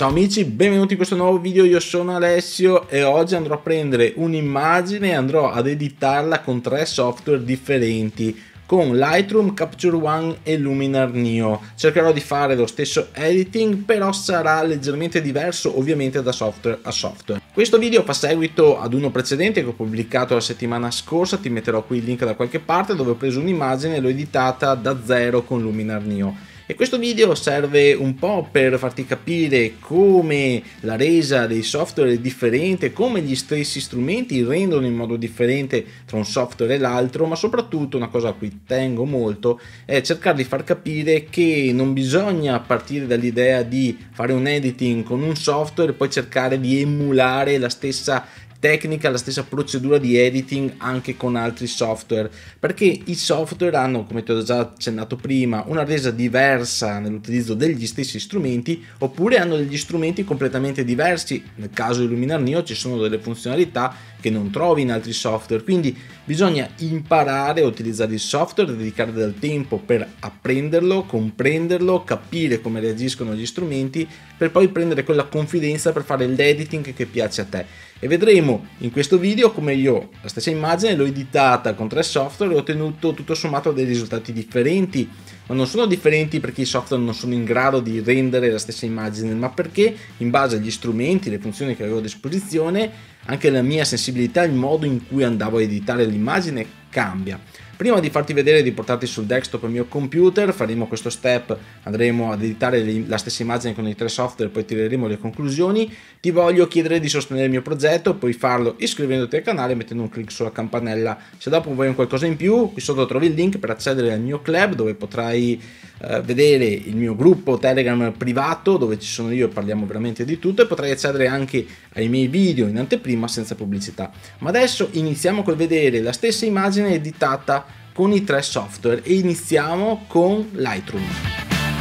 Ciao amici, benvenuti in questo nuovo video, io sono Alessio e oggi andrò a prendere un'immagine e andrò ad editarla con tre software differenti con Lightroom, Capture One e Luminar Neo. Cercherò di fare lo stesso editing, però sarà leggermente diverso ovviamente da software a software. Questo video fa seguito ad uno precedente che ho pubblicato la settimana scorsa, ti metterò qui il link da qualche parte, dove ho preso un'immagine e l'ho editata da zero con Luminar Neo. E questo video serve un po' per farti capire come la resa dei software è differente, come gli stessi strumenti rendono in modo differente tra un software e l'altro, ma soprattutto una cosa a cui tengo molto è cercare di far capire che non bisogna partire dall'idea di fare un editing con un software e poi cercare di emulare la stessa tecnica, la stessa procedura di editing anche con altri software, perché i software hanno, come ti ho già accennato prima, una resa diversa nell'utilizzo degli stessi strumenti, oppure hanno degli strumenti completamente diversi. Nel caso di Luminar Neo ci sono delle funzionalità che non trovi in altri software, quindi bisogna imparare a utilizzare il software, dedicare del tempo per apprenderlo, comprenderlo, capire come reagiscono gli strumenti, per poi prendere quella confidenza per fare l'editing che piace a te e vedremo in questo video come io la stessa immagine l'ho editata con tre software e ho ottenuto tutto sommato dei risultati differenti ma non sono differenti perché i software non sono in grado di rendere la stessa immagine ma perché in base agli strumenti, le funzioni che avevo a disposizione anche la mia sensibilità, il modo in cui andavo a editare l'immagine cambia Prima di farti vedere e di portarti sul desktop il mio computer, faremo questo step, andremo ad editare la stessa immagine con i tre software, e poi tireremo le conclusioni. Ti voglio chiedere di sostenere il mio progetto, puoi farlo iscrivendoti al canale e mettendo un clic sulla campanella. Se dopo vuoi un qualcosa in più, qui sotto trovi il link per accedere al mio club dove potrai eh, vedere il mio gruppo Telegram privato dove ci sono io e parliamo veramente di tutto e potrai accedere anche ai miei video in anteprima senza pubblicità. Ma adesso iniziamo col vedere la stessa immagine editata con i tre software e iniziamo con Lightroom.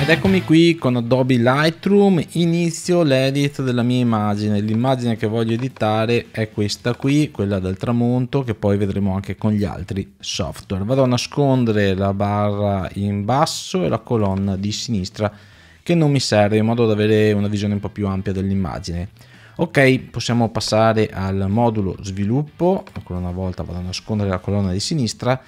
Ed eccomi qui con Adobe Lightroom, inizio l'edit della mia immagine, l'immagine che voglio editare è questa qui, quella del tramonto che poi vedremo anche con gli altri software. Vado a nascondere la barra in basso e la colonna di sinistra che non mi serve in modo da avere una visione un po' più ampia dell'immagine. Ok, possiamo passare al modulo sviluppo, ancora una volta vado a nascondere la colonna di sinistra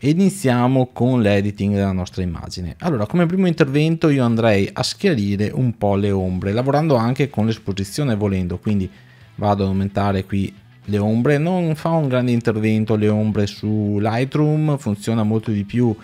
iniziamo con l'editing della nostra immagine. Allora, come primo intervento io andrei a schiarire un po' le ombre, lavorando anche con l'esposizione volendo, quindi vado ad aumentare qui le ombre, non fa un grande intervento le ombre su Lightroom, funziona molto di più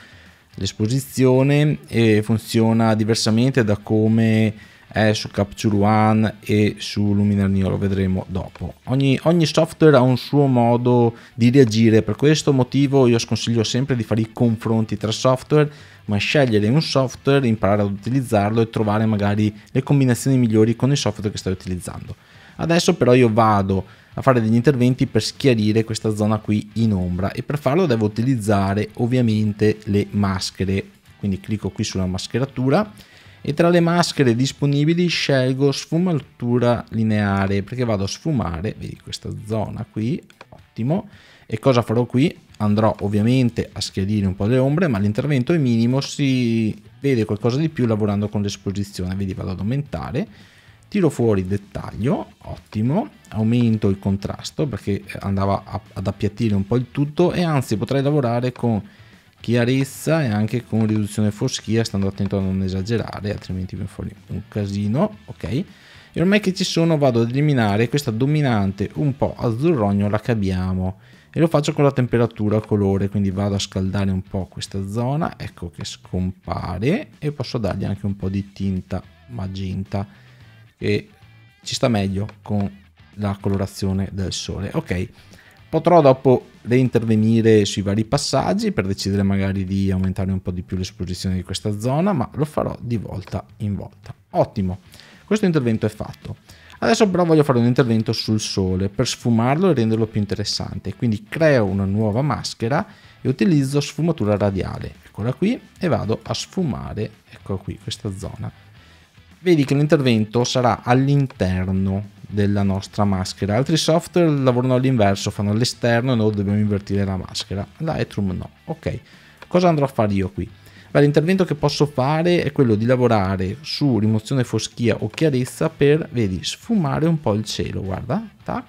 l'esposizione e funziona diversamente da come è su Capture One e su Luminar Neo, lo vedremo dopo. Ogni, ogni software ha un suo modo di reagire, per questo motivo io sconsiglio sempre di fare i confronti tra software, ma scegliere un software, imparare ad utilizzarlo e trovare magari le combinazioni migliori con il software che stai utilizzando. Adesso però io vado a fare degli interventi per schiarire questa zona qui in ombra e per farlo devo utilizzare ovviamente le maschere. Quindi clicco qui sulla mascheratura e tra le maschere disponibili scelgo sfumatura lineare perché vado a sfumare, vedi questa zona qui, ottimo, e cosa farò qui? Andrò ovviamente a schiarire un po' le ombre, ma l'intervento è minimo, si vede qualcosa di più lavorando con l'esposizione, vedi vado ad aumentare, tiro fuori il dettaglio, ottimo, aumento il contrasto perché andava ad appiattire un po' il tutto e anzi potrei lavorare con chiarezza e anche con riduzione foschia stando attento a non esagerare altrimenti viene fuori un casino ok e ormai che ci sono vado ad eliminare questa dominante un po' azzurrognola che abbiamo e lo faccio con la temperatura colore quindi vado a scaldare un po' questa zona ecco che scompare e posso dargli anche un po' di tinta magenta che ci sta meglio con la colorazione del sole ok potrò dopo reintervenire sui vari passaggi per decidere magari di aumentare un po' di più l'esposizione di questa zona, ma lo farò di volta in volta. Ottimo, questo intervento è fatto. Adesso però voglio fare un intervento sul sole per sfumarlo e renderlo più interessante, quindi creo una nuova maschera e utilizzo sfumatura radiale, eccola qui, e vado a sfumare, eccola qui, questa zona. Vedi che l'intervento sarà all'interno della nostra maschera. Altri software lavorano all'inverso, fanno all'esterno e noi dobbiamo invertire la maschera. La Lightroom no. Ok, cosa andrò a fare io qui? Beh, l'intervento che posso fare è quello di lavorare su rimozione foschia o chiarezza per, vedi, sfumare un po' il cielo, guarda, tac,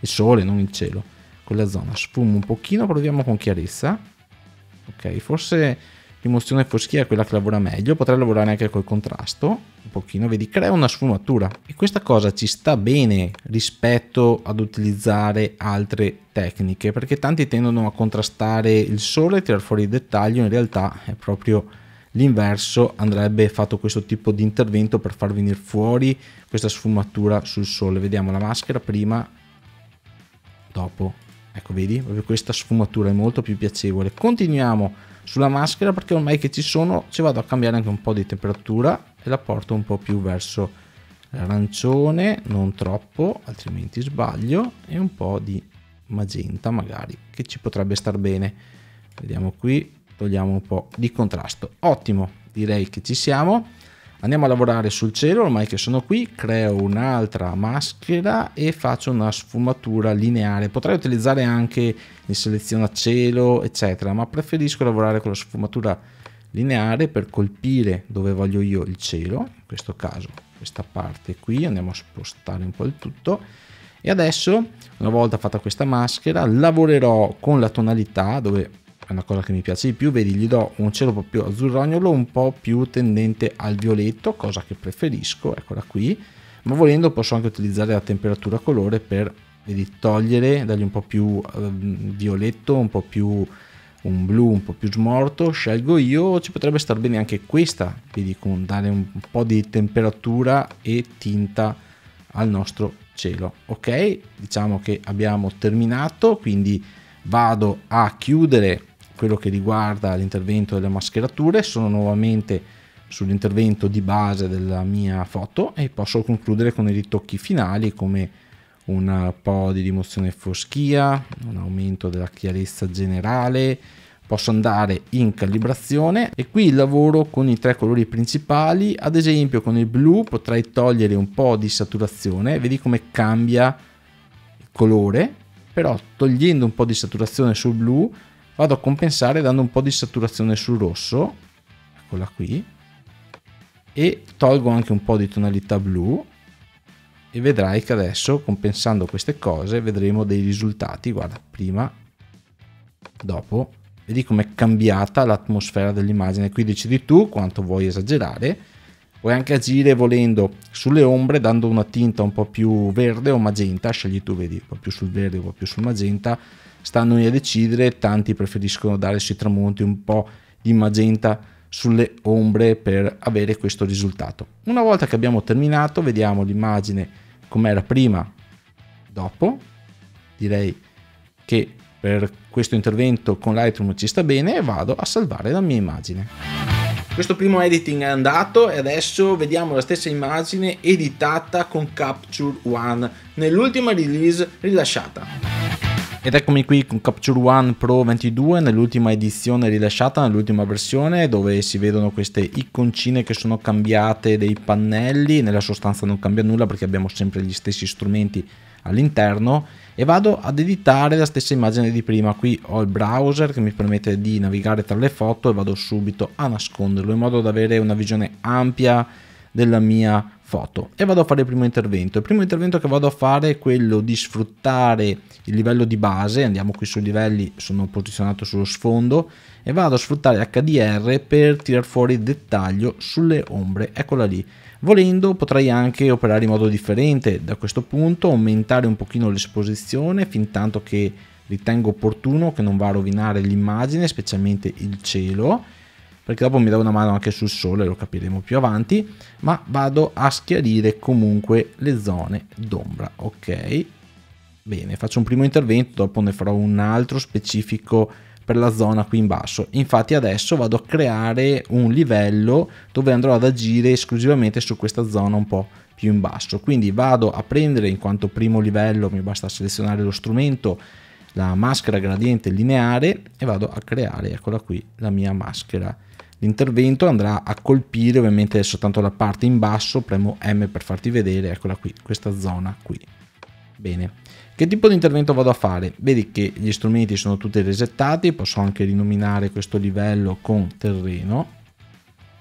il sole, non il cielo, quella zona, sfumo un pochino, proviamo con chiarezza, ok, forse l'imozione foschia è quella che lavora meglio, potrei lavorare anche col contrasto, un pochino, vedi, crea una sfumatura e questa cosa ci sta bene rispetto ad utilizzare altre tecniche, perché tanti tendono a contrastare il sole e tirar fuori il dettaglio, in realtà è proprio l'inverso, andrebbe fatto questo tipo di intervento per far venire fuori questa sfumatura sul sole, vediamo la maschera prima, dopo, ecco vedi, proprio questa sfumatura è molto più piacevole, continuiamo sulla maschera perché ormai che ci sono ci vado a cambiare anche un po' di temperatura e la porto un po' più verso l'arancione, non troppo, altrimenti sbaglio, e un po' di magenta magari che ci potrebbe star bene. Vediamo qui, togliamo un po' di contrasto. Ottimo, direi che ci siamo andiamo a lavorare sul cielo ormai che sono qui creo un'altra maschera e faccio una sfumatura lineare potrei utilizzare anche in seleziona cielo eccetera ma preferisco lavorare con la sfumatura lineare per colpire dove voglio io il cielo in questo caso questa parte qui andiamo a spostare un po' il tutto e adesso una volta fatta questa maschera lavorerò con la tonalità dove è una cosa che mi piace di più, vedi gli do un cielo un po' più azzurrognolo, un po' più tendente al violetto, cosa che preferisco, eccola qui, ma volendo posso anche utilizzare la temperatura colore per vedi, togliere, dargli un po' più ehm, violetto, un po' più un blu un po' più smorto, scelgo io, ci potrebbe star bene anche questa, vedi con dare un po' di temperatura e tinta al nostro cielo. Ok, diciamo che abbiamo terminato, quindi vado a chiudere quello che riguarda l'intervento delle mascherature sono nuovamente sull'intervento di base della mia foto e posso concludere con i ritocchi finali come un po' di rimozione foschia, un aumento della chiarezza generale, posso andare in calibrazione e qui lavoro con i tre colori principali, ad esempio con il blu potrei togliere un po' di saturazione, vedi come cambia il colore, però togliendo un po' di saturazione sul blu vado a compensare dando un po' di saturazione sul rosso, eccola qui, e tolgo anche un po' di tonalità blu e vedrai che adesso compensando queste cose vedremo dei risultati, guarda, prima, dopo, vedi com'è cambiata l'atmosfera dell'immagine, qui decidi tu quanto vuoi esagerare, puoi anche agire volendo sulle ombre dando una tinta un po' più verde o magenta, scegli tu, vedi, un po' più sul verde, un po' più sul magenta, stanno lì a decidere, tanti preferiscono dare sui tramonti un po' di magenta sulle ombre per avere questo risultato. Una volta che abbiamo terminato vediamo l'immagine com'era prima, dopo, direi che per questo intervento con Lightroom ci sta bene e vado a salvare la mia immagine. Questo primo editing è andato e adesso vediamo la stessa immagine editata con Capture One nell'ultima release rilasciata. Ed eccomi qui con Capture One Pro 22 nell'ultima edizione rilasciata, nell'ultima versione dove si vedono queste iconcine che sono cambiate dei pannelli, nella sostanza non cambia nulla perché abbiamo sempre gli stessi strumenti all'interno e vado ad editare la stessa immagine di prima, qui ho il browser che mi permette di navigare tra le foto e vado subito a nasconderlo in modo da avere una visione ampia della mia immagine foto e vado a fare il primo intervento. Il primo intervento che vado a fare è quello di sfruttare il livello di base, andiamo qui sui livelli, sono posizionato sullo sfondo e vado a sfruttare HDR per tirar fuori il dettaglio sulle ombre, eccola lì. Volendo potrei anche operare in modo differente da questo punto, aumentare un pochino l'esposizione fin tanto che ritengo opportuno che non va a rovinare l'immagine, specialmente il cielo perché dopo mi dà una mano anche sul sole, lo capiremo più avanti, ma vado a schiarire comunque le zone d'ombra, ok? Bene, faccio un primo intervento, dopo ne farò un altro specifico per la zona qui in basso. Infatti adesso vado a creare un livello dove andrò ad agire esclusivamente su questa zona un po' più in basso. Quindi vado a prendere in quanto primo livello, mi basta selezionare lo strumento, la maschera gradiente lineare e vado a creare, eccola qui, la mia maschera L'intervento andrà a colpire ovviamente soltanto la parte in basso, premo M per farti vedere, eccola qui, questa zona qui. Bene. Che tipo di intervento vado a fare? Vedi che gli strumenti sono tutti resettati, posso anche rinominare questo livello con terreno,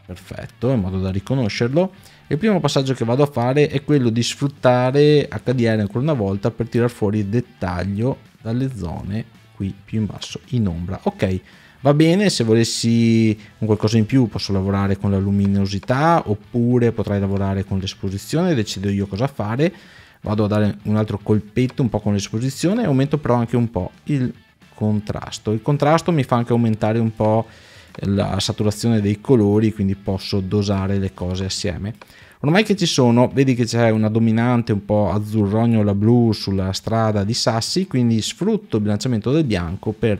perfetto, in modo da riconoscerlo. Il primo passaggio che vado a fare è quello di sfruttare HDR ancora una volta per tirar fuori il dettaglio dalle zone qui più in basso in ombra. Ok, Va bene, se volessi un qualcosa in più posso lavorare con la luminosità oppure potrei lavorare con l'esposizione, decido io cosa fare. Vado a dare un altro colpetto un po' con l'esposizione e aumento però anche un po' il contrasto. Il contrasto mi fa anche aumentare un po' la saturazione dei colori, quindi posso dosare le cose assieme. Ormai che ci sono, vedi che c'è una dominante un po' azzurrognola blu sulla strada di Sassi, quindi sfrutto il bilanciamento del bianco per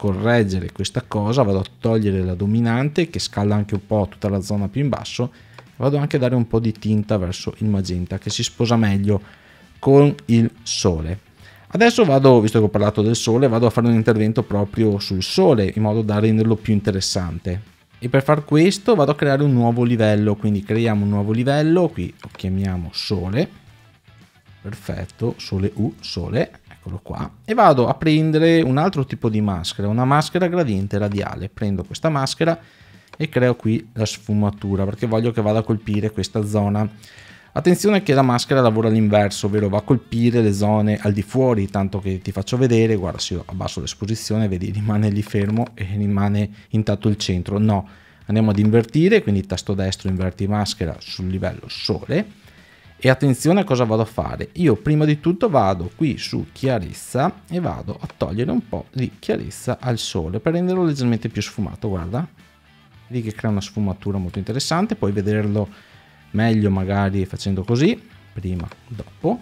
correggere questa cosa vado a togliere la dominante che scalda anche un po' tutta la zona più in basso vado anche a dare un po' di tinta verso il magenta che si sposa meglio con il sole adesso vado visto che ho parlato del sole vado a fare un intervento proprio sul sole in modo da renderlo più interessante e per far questo vado a creare un nuovo livello quindi creiamo un nuovo livello qui lo chiamiamo sole perfetto sole u sole eccolo qua, e vado a prendere un altro tipo di maschera, una maschera gradiente radiale. Prendo questa maschera e creo qui la sfumatura perché voglio che vada a colpire questa zona. Attenzione che la maschera lavora all'inverso, ovvero va a colpire le zone al di fuori, tanto che ti faccio vedere, guarda se io abbasso l'esposizione, vedi rimane lì fermo e rimane intatto il centro. No, andiamo ad invertire, quindi tasto destro inverti maschera sul livello sole e attenzione a cosa vado a fare. Io prima di tutto vado qui su chiarezza e vado a togliere un po' di chiarezza al sole per renderlo leggermente più sfumato, guarda. Vedi che crea una sfumatura molto interessante, puoi vederlo meglio magari facendo così, prima, dopo.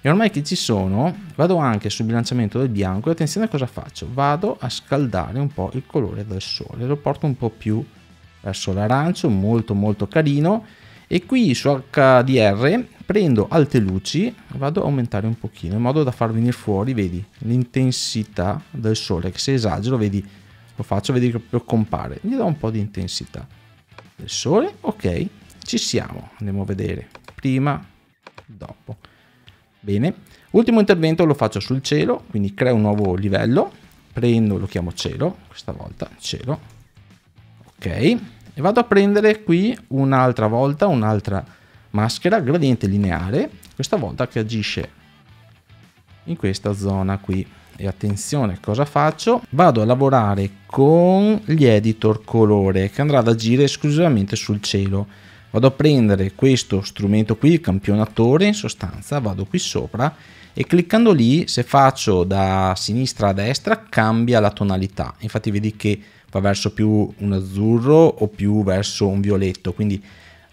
E ormai che ci sono, vado anche sul bilanciamento del bianco e attenzione a cosa faccio. Vado a scaldare un po' il colore del sole, lo porto un po' più verso l'arancio, molto molto carino e qui su HDR prendo alte luci vado a aumentare un pochino in modo da far venire fuori vedi l'intensità del sole che se esagero vedi lo faccio vedi che proprio compare gli do un po' di intensità del sole ok ci siamo andiamo a vedere prima dopo bene ultimo intervento lo faccio sul cielo quindi creo un nuovo livello prendo lo chiamo cielo questa volta cielo ok e vado a prendere qui un'altra volta un'altra maschera gradiente lineare questa volta che agisce in questa zona qui e attenzione cosa faccio vado a lavorare con gli editor colore che andrà ad agire esclusivamente sul cielo vado a prendere questo strumento qui il campionatore in sostanza vado qui sopra e cliccando lì se faccio da sinistra a destra cambia la tonalità infatti vedi che va verso più un azzurro o più verso un violetto, quindi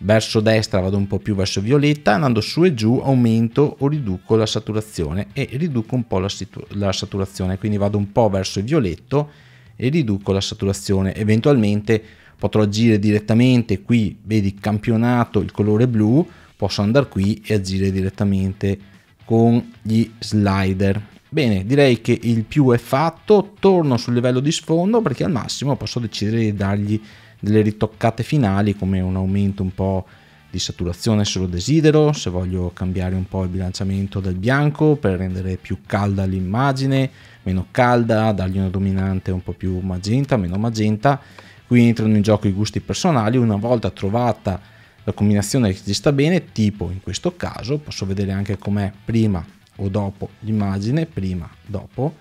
verso destra vado un po' più verso violetta, andando su e giù aumento o riduco la saturazione e riduco un po' la, la saturazione, quindi vado un po' verso il violetto e riduco la saturazione, eventualmente potrò agire direttamente qui, vedi campionato il colore blu, posso andare qui e agire direttamente con gli slider Bene, direi che il più è fatto, torno sul livello di sfondo perché al massimo posso decidere di dargli delle ritoccate finali come un aumento un po' di saturazione se lo desidero, se voglio cambiare un po' il bilanciamento del bianco per rendere più calda l'immagine, meno calda, dargli una dominante un po' più magenta, meno magenta. Qui entrano in gioco i gusti personali, una volta trovata la combinazione che ci sta bene, tipo in questo caso, posso vedere anche com'è prima o dopo l'immagine, prima, dopo,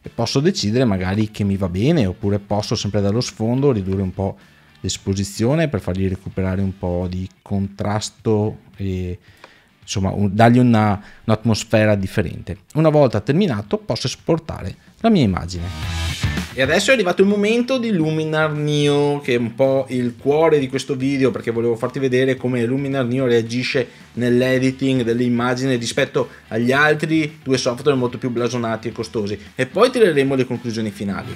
e posso decidere magari che mi va bene oppure posso sempre dallo sfondo ridurre un po' l'esposizione per fargli recuperare un po' di contrasto e insomma un, dargli una, un'atmosfera differente. Una volta terminato posso esportare la mia immagine. E adesso è arrivato il momento di Luminar Neo, che è un po' il cuore di questo video, perché volevo farti vedere come Luminar Neo reagisce nell'editing delle immagini rispetto agli altri due software molto più blasonati e costosi. E poi tireremo le conclusioni finali.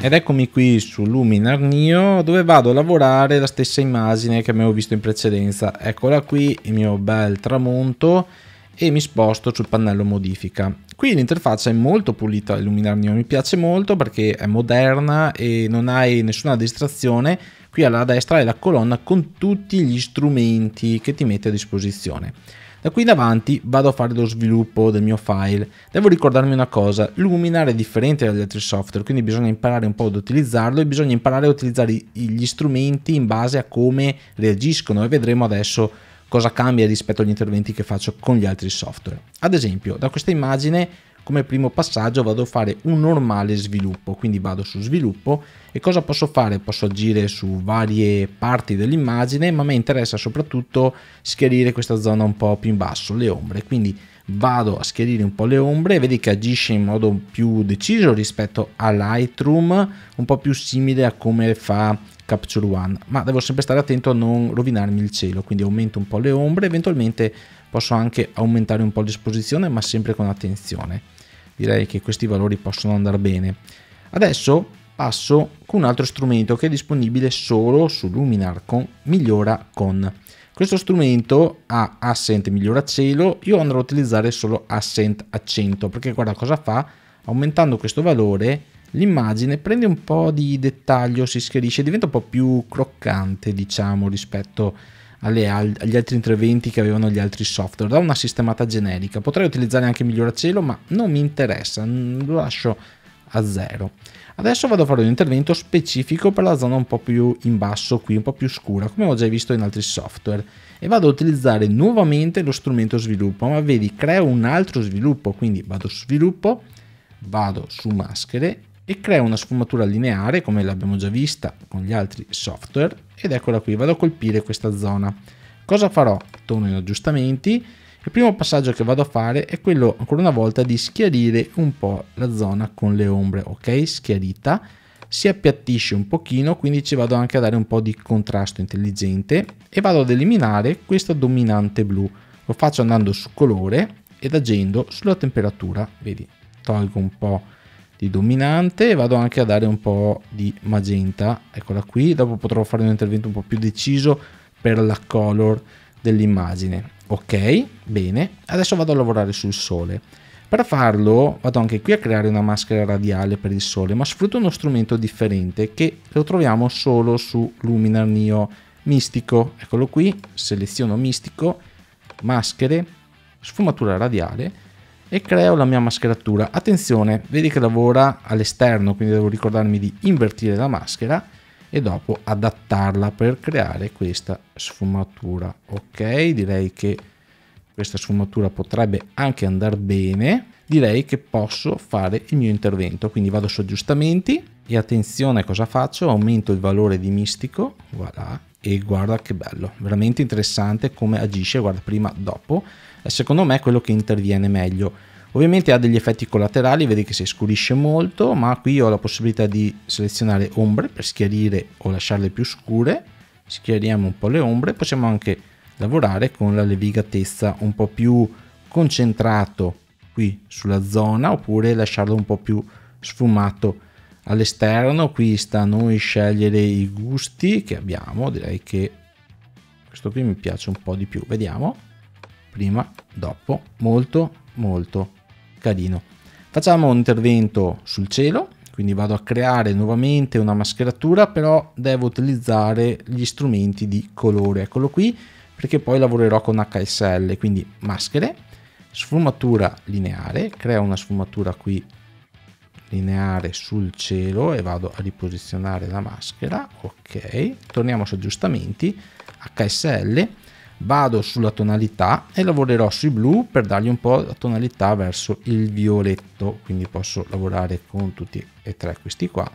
Ed eccomi qui su Luminar Neo dove vado a lavorare la stessa immagine che abbiamo visto in precedenza. Eccola qui, il mio bel tramonto e mi sposto sul pannello modifica. Qui l'interfaccia è molto pulita, Illuminar Neo mi piace molto perché è moderna e non hai nessuna distrazione. Qui alla destra è la colonna con tutti gli strumenti che ti mette a disposizione. Da qui in avanti vado a fare lo sviluppo del mio file. Devo ricordarmi una cosa, Luminar è differente dagli altri software, quindi bisogna imparare un po' ad utilizzarlo e bisogna imparare a utilizzare gli strumenti in base a come reagiscono e vedremo adesso cosa cambia rispetto agli interventi che faccio con gli altri software. Ad esempio, da questa immagine come primo passaggio vado a fare un normale sviluppo, quindi vado su sviluppo e cosa posso fare? Posso agire su varie parti dell'immagine, ma mi interessa soprattutto schiarire questa zona un po' più in basso, le ombre, quindi vado a schiarire un po' le ombre, vedi che agisce in modo più deciso rispetto a Lightroom, un po' più simile a come fa Capture One, ma devo sempre stare attento a non rovinarmi il cielo, quindi aumento un po' le ombre, eventualmente posso anche aumentare un po' l'esposizione, ma sempre con attenzione. Direi che questi valori possono andare bene. Adesso passo con un altro strumento che è disponibile solo su Luminar con Migliora con. Questo strumento ha Ascent Migliora Cielo, io andrò a utilizzare solo Ascent Accento, perché guarda cosa fa, aumentando questo valore l'immagine prende un po' di dettaglio, si schiarisce, diventa un po' più croccante, diciamo, rispetto alle, agli altri interventi che avevano gli altri software. Da una sistemata generica. Potrei utilizzare anche miglioracelo, ma non mi interessa, lo lascio a zero. Adesso vado a fare un intervento specifico per la zona un po' più in basso qui, un po' più scura, come ho già visto in altri software. E vado a utilizzare nuovamente lo strumento sviluppo, ma vedi, creo un altro sviluppo, quindi vado su sviluppo, vado su maschere e crea una sfumatura lineare come l'abbiamo già vista con gli altri software ed eccola qui, vado a colpire questa zona. Cosa farò? Torno in aggiustamenti. Il primo passaggio che vado a fare è quello ancora una volta di schiarire un po' la zona con le ombre, ok? Schiarita, si appiattisce un pochino, quindi ci vado anche a dare un po' di contrasto intelligente e vado ad eliminare questa dominante blu. Lo faccio andando su colore ed agendo sulla temperatura, vedi, tolgo un po' di dominante e vado anche a dare un po' di magenta, eccola qui, dopo potrò fare un intervento un po' più deciso per la color dell'immagine. Ok, bene, adesso vado a lavorare sul sole. Per farlo vado anche qui a creare una maschera radiale per il sole, ma sfrutto uno strumento differente che lo troviamo solo su Luminar Neo Mistico. Eccolo qui, seleziono Mistico, maschere, sfumatura radiale e creo la mia mascheratura. Attenzione, vedi che lavora all'esterno, quindi devo ricordarmi di invertire la maschera e dopo adattarla per creare questa sfumatura. Ok, direi che questa sfumatura potrebbe anche andare bene. Direi che posso fare il mio intervento, quindi vado su aggiustamenti e attenzione cosa faccio, aumento il valore di mistico, voilà, e guarda che bello, veramente interessante come agisce, guarda prima, dopo, è eh, secondo me quello che interviene meglio. Ovviamente ha degli effetti collaterali, vedi che si scurisce molto, ma qui ho la possibilità di selezionare ombre per schiarire o lasciarle più scure, schiariamo un po' le ombre, possiamo anche lavorare con la levigatezza un po' più concentrato qui sulla zona oppure lasciarlo un po' più sfumato all'esterno qui sta a noi scegliere i gusti che abbiamo direi che questo qui mi piace un po' di più vediamo prima dopo molto molto carino facciamo un intervento sul cielo quindi vado a creare nuovamente una mascheratura però devo utilizzare gli strumenti di colore eccolo qui perché poi lavorerò con HSL quindi maschere sfumatura lineare crea una sfumatura qui lineare sul cielo e vado a riposizionare la maschera ok torniamo su aggiustamenti hsl vado sulla tonalità e lavorerò sui blu per dargli un po' la tonalità verso il violetto quindi posso lavorare con tutti e tre questi qua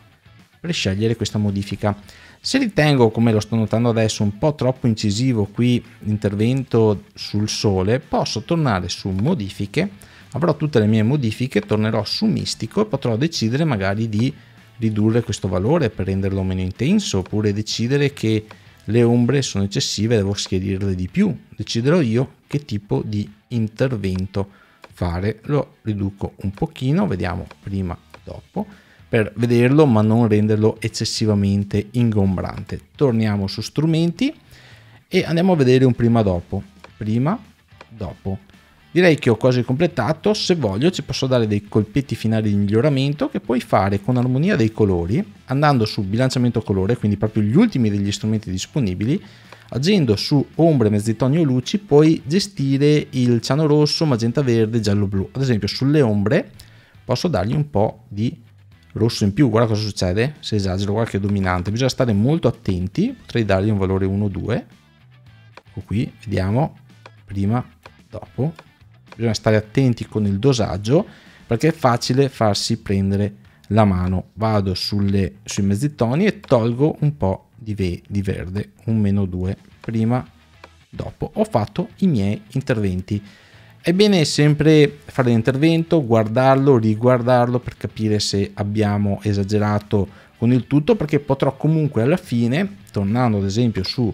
per scegliere questa modifica se ritengo come lo sto notando adesso un po' troppo incisivo qui l'intervento sul sole posso tornare su modifiche avrò tutte le mie modifiche, tornerò su mistico e potrò decidere magari di ridurre questo valore per renderlo meno intenso oppure decidere che le ombre sono eccessive e devo schierirle di più. Deciderò io che tipo di intervento fare. Lo riduco un pochino, vediamo prima e dopo, per vederlo ma non renderlo eccessivamente ingombrante. Torniamo su strumenti e andiamo a vedere un prima dopo. Prima, dopo. Direi che ho quasi completato, se voglio ci posso dare dei colpetti finali di miglioramento che puoi fare con armonia dei colori, andando su bilanciamento colore, quindi proprio gli ultimi degli strumenti disponibili, agendo su ombre, mezzitoni o luci puoi gestire il ciano rosso, magenta verde, giallo blu. Ad esempio sulle ombre posso dargli un po' di rosso in più, guarda cosa succede se esagero, guarda che dominante, bisogna stare molto attenti, potrei dargli un valore 1-2, ecco qui, vediamo, prima, dopo, bisogna stare attenti con il dosaggio perché è facile farsi prendere la mano. Vado sulle, sui mezzettoni e tolgo un po' di, ve, di verde, un meno 2 prima, dopo. Ho fatto i miei interventi. È bene sempre fare l'intervento, guardarlo, riguardarlo per capire se abbiamo esagerato con il tutto perché potrò comunque alla fine, tornando ad esempio su,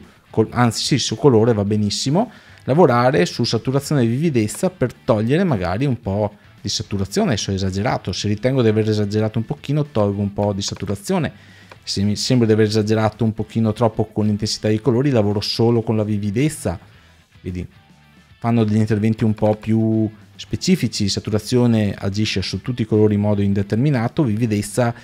anzi sì, su colore va benissimo, lavorare su saturazione e vividezza per togliere magari un po' di saturazione, se ho esagerato, se ritengo di aver esagerato un pochino tolgo un po' di saturazione, se mi sembra di aver esagerato un pochino troppo con l'intensità dei colori lavoro solo con la vividezza, vedi, fanno degli interventi un po' più specifici, saturazione agisce su tutti i colori in modo indeterminato, vividezza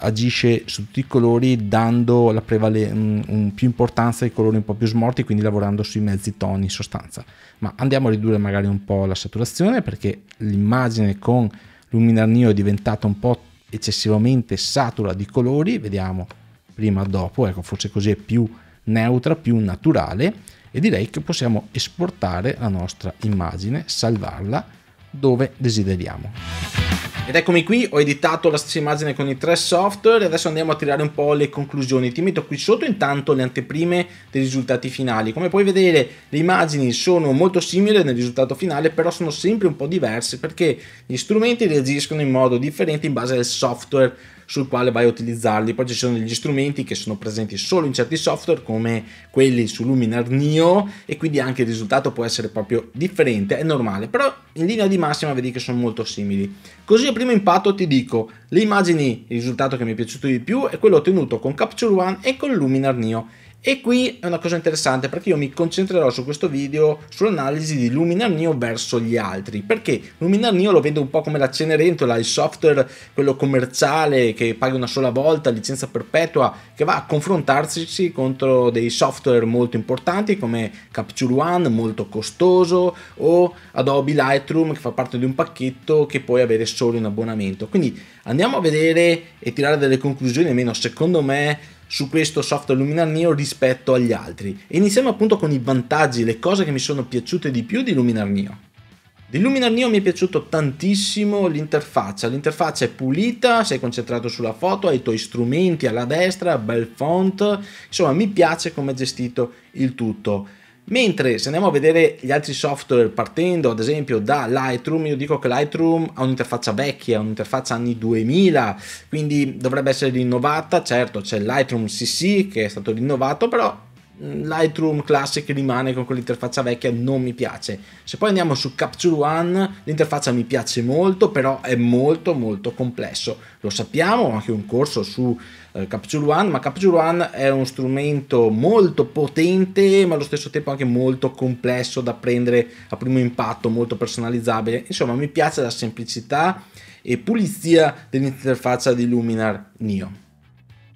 agisce su tutti i colori dando prevale- un, un più importanza ai colori un po' più smorti, quindi lavorando sui mezzi toni in sostanza. Ma andiamo a ridurre magari un po' la saturazione perché l'immagine con luminar neo è diventata un po' eccessivamente satura di colori, vediamo prima o dopo, ecco forse così è più neutra, più naturale e direi che possiamo esportare la nostra immagine, salvarla dove desideriamo. Ed eccomi qui, ho editato la stessa immagine con i tre software e adesso andiamo a tirare un po' le conclusioni. Ti metto qui sotto intanto le anteprime dei risultati finali. Come puoi vedere le immagini sono molto simili nel risultato finale, però sono sempre un po' diverse perché gli strumenti reagiscono in modo differente in base al software sul quale vai a utilizzarli. Poi ci sono degli strumenti che sono presenti solo in certi software come quelli su Luminar Neo e quindi anche il risultato può essere proprio differente, è normale, però in linea di massima vedi che sono molto simili. Così a primo impatto ti dico, le immagini, il risultato che mi è piaciuto di più è quello ottenuto con Capture One e con Luminar Neo e qui è una cosa interessante perché io mi concentrerò su questo video sull'analisi di Luminar Neo verso gli altri, perché Luminar Neo lo vedo un po' come la Cenerentola, il software, quello commerciale che paga una sola volta, licenza perpetua, che va a confrontarsi contro dei software molto importanti come Capture One, molto costoso, o Adobe Lightroom che fa parte di un pacchetto che puoi avere solo in abbonamento. Quindi andiamo a vedere e tirare delle conclusioni, almeno secondo me su questo software Luminar Neo rispetto agli altri e iniziamo appunto con i vantaggi, le cose che mi sono piaciute di più di Luminar Neo. Di Luminar Neo mi è piaciuto tantissimo l'interfaccia, l'interfaccia è pulita, sei concentrato sulla foto, hai i tuoi strumenti alla destra, bel font, insomma mi piace come è gestito il tutto. Mentre se andiamo a vedere gli altri software partendo ad esempio da Lightroom, io dico che Lightroom ha un'interfaccia vecchia, un'interfaccia anni 2000, quindi dovrebbe essere rinnovata, certo c'è Lightroom CC che è stato rinnovato, però Mm, Lightroom Classic rimane con quell'interfaccia vecchia, non mi piace. Se poi andiamo su Capture One, l'interfaccia mi piace molto, però è molto molto complesso. Lo sappiamo, ho anche un corso su eh, Capture One, ma Capture One è uno strumento molto potente, ma allo stesso tempo anche molto complesso da prendere a primo impatto, molto personalizzabile. Insomma, mi piace la semplicità e pulizia dell'interfaccia di Luminar Neo.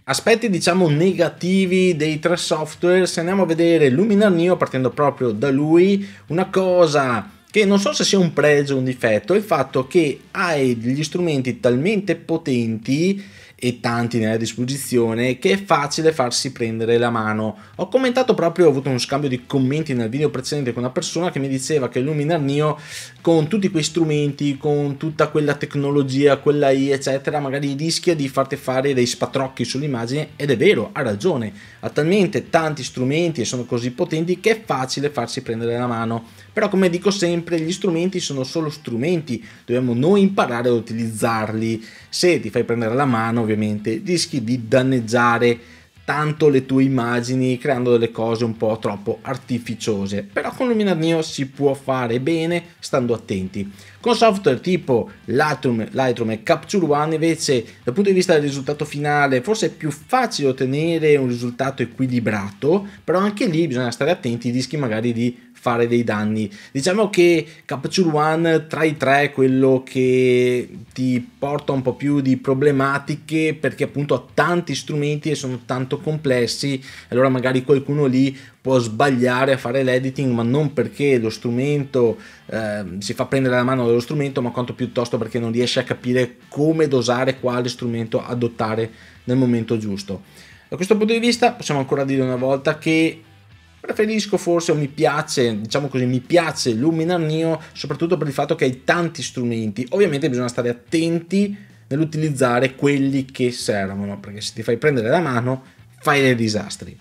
Aspetti diciamo negativi dei tre software, se andiamo a vedere Luminar Neo partendo proprio da lui, una cosa che non so se sia un pregio o un difetto è il fatto che hai degli strumenti talmente potenti e tanti nella disposizione che è facile farsi prendere la mano. Ho commentato proprio, ho avuto uno scambio di commenti nel video precedente con una persona che mi diceva che Luminar Neo con tutti quei strumenti, con tutta quella tecnologia, quella I eccetera, magari rischia di farti fare dei spatrocchi sull'immagine ed è vero, ha ragione, ha talmente tanti strumenti e sono così potenti che è facile farsi prendere la mano però come dico sempre, gli strumenti sono solo strumenti, dobbiamo noi imparare ad utilizzarli. Se ti fai prendere la mano, ovviamente, rischi di danneggiare tanto le tue immagini creando delle cose un po' troppo artificiose. Però con Luminar Neo si può fare bene stando attenti. Con software tipo Lightroom, Lightroom e Capture One invece dal punto di vista del risultato finale forse è più facile ottenere un risultato equilibrato, però anche lì bisogna stare attenti ai rischi magari di fare dei danni. Diciamo che Capture One tra i tre è quello che ti porta un po' più di problematiche perché appunto ha tanti strumenti e sono tanto complessi, allora magari qualcuno lì può sbagliare a fare l'editing, ma non perché lo strumento eh, si fa prendere la mano dallo strumento, ma quanto piuttosto perché non riesce a capire come dosare quale strumento adottare nel momento giusto. Da questo punto di vista possiamo ancora dire una volta che Preferisco forse, o mi piace, diciamo così, mi piace Luminar Neo soprattutto per il fatto che hai tanti strumenti. Ovviamente bisogna stare attenti nell'utilizzare quelli che servono, perché se ti fai prendere la mano fai dei disastri.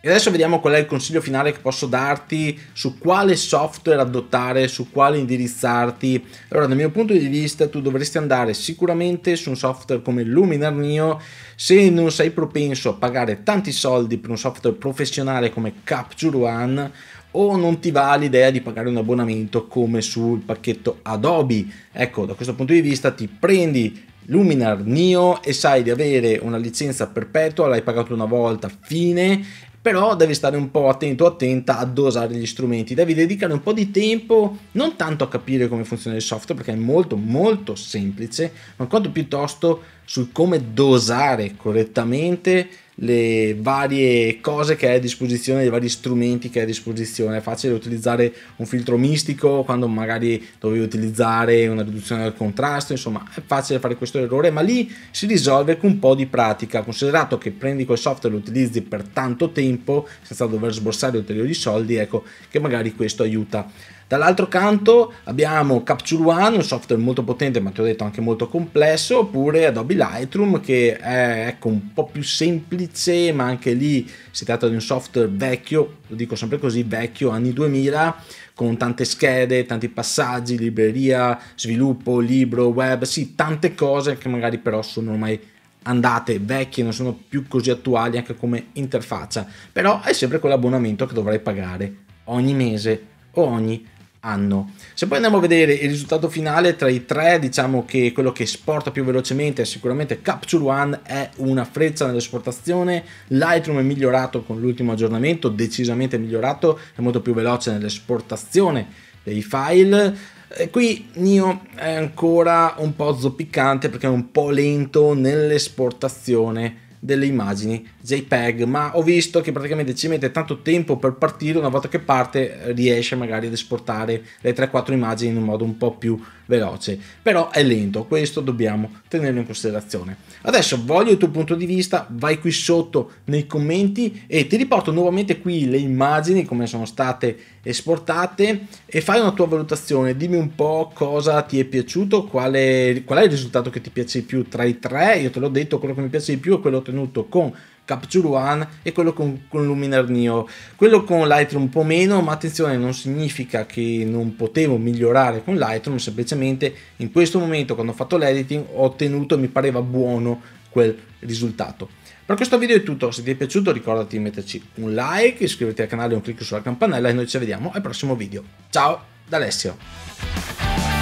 E adesso vediamo qual è il consiglio finale che posso darti su quale software adottare, su quale indirizzarti. Allora, dal mio punto di vista, tu dovresti andare sicuramente su un software come Luminar Neo se non sei propenso a pagare tanti soldi per un software professionale come Capture One o non ti va l'idea di pagare un abbonamento come sul pacchetto Adobe. Ecco, da questo punto di vista ti prendi Luminar Neo e sai di avere una licenza perpetua, l'hai pagato una volta, fine, però devi stare un po' attento attenta a dosare gli strumenti, devi dedicare un po' di tempo non tanto a capire come funziona il software perché è molto molto semplice, ma quanto piuttosto su come dosare correttamente le varie cose che hai a disposizione, i vari strumenti che hai a disposizione. È facile utilizzare un filtro mistico quando magari dovevi utilizzare una riduzione del contrasto, insomma è facile fare questo errore, ma lì si risolve con un po' di pratica, considerato che prendi quel software e lo utilizzi per tanto tempo senza dover sborsare ulteriori soldi, ecco che magari questo aiuta. Dall'altro canto abbiamo Capture One, un software molto potente ma ti ho detto anche molto complesso, oppure Adobe Lightroom che è ecco, un po' più semplice ma anche lì si tratta di un software vecchio, lo dico sempre così, vecchio, anni 2000, con tante schede, tanti passaggi, libreria, sviluppo, libro, web, sì, tante cose che magari però sono ormai andate vecchie, non sono più così attuali anche come interfaccia, però è sempre quell'abbonamento che dovrai pagare ogni mese o ogni hanno. Se poi andiamo a vedere il risultato finale tra i tre, diciamo che quello che esporta più velocemente è sicuramente Capture One, è una freccia nell'esportazione, Lightroom è migliorato con l'ultimo aggiornamento, decisamente migliorato, è molto più veloce nell'esportazione dei file. E qui Nio è ancora un po' zoppicante perché è un po' lento nell'esportazione delle immagini JPEG, ma ho visto che praticamente ci mette tanto tempo per partire, una volta che parte riesce magari ad esportare le 3-4 immagini in un modo un po' più veloce, però è lento, questo dobbiamo tenerlo in considerazione. Adesso voglio il tuo punto di vista, vai qui sotto nei commenti e ti riporto nuovamente qui le immagini come sono state esportate e fai una tua valutazione, dimmi un po' cosa ti è piaciuto, qual è, qual è il risultato che ti piace di più tra i tre, io te l'ho detto, quello che mi piace di più è quello ottenuto con Capture One e quello con, con Luminar Neo. Quello con Lightroom un po' meno, ma attenzione, non significa che non potevo migliorare con Lightroom, semplicemente in questo momento quando ho fatto l'editing ho ottenuto e mi pareva buono quel risultato. Per questo video è tutto, se ti è piaciuto ricordati di metterci un like, iscriviti al canale e un clic sulla campanella e noi ci vediamo al prossimo video. Ciao da Alessio!